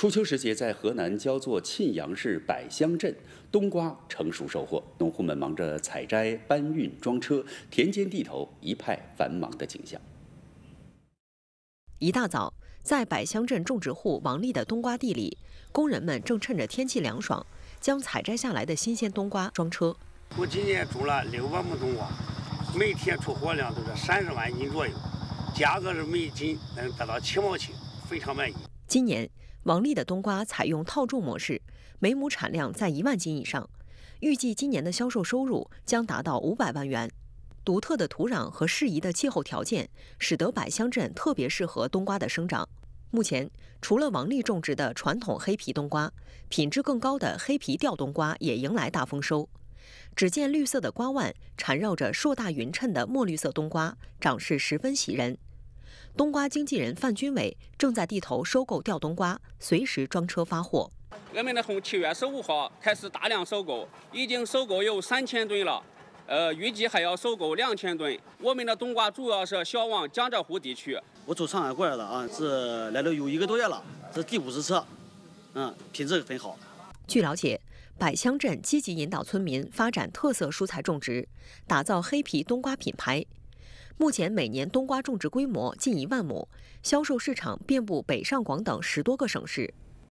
初秋时节，在河南焦作沁阳市柏乡镇，冬瓜成熟收获，农户们忙着采摘、搬运、装车，田间地头一派繁忙的景象。一大早，在柏乡镇种植户王丽的冬瓜地里，工人们正趁着天气凉爽，将采摘下来的新鲜冬瓜装车。我今年种了六万亩冬瓜，每天出货量都是三十万斤左右，价格是每斤能达到七毛钱，非常满意。今年。王丽的冬瓜采用套种模式，每亩产量在一万斤以上，预计今年的销售收入将达到五百万元。独特的土壤和适宜的气候条件，使得百乡镇特别适合冬瓜的生长。目前，除了王丽种植的传统黑皮冬瓜，品质更高的黑皮吊冬瓜也迎来大丰收。只见绿色的瓜蔓缠绕着硕大匀称的墨绿色冬瓜，长势十分喜人。冬瓜经纪人范军伟正在地头收购吊冬瓜，随时装车发货。我们呢从七月十五号开始大量收购，已经收购有三千吨了，呃，预计还要收购两千吨。我们的冬瓜主要是销往江浙沪地区。我从上海过来的啊，是来了有一个多月了，这第五十车，嗯，品质很好。据了解，百乡镇积极引导村民发展特色蔬菜种植，打造黑皮冬瓜品牌。目前，每年冬瓜种植规模近一万亩，销售市场遍布北上广等十多个省市。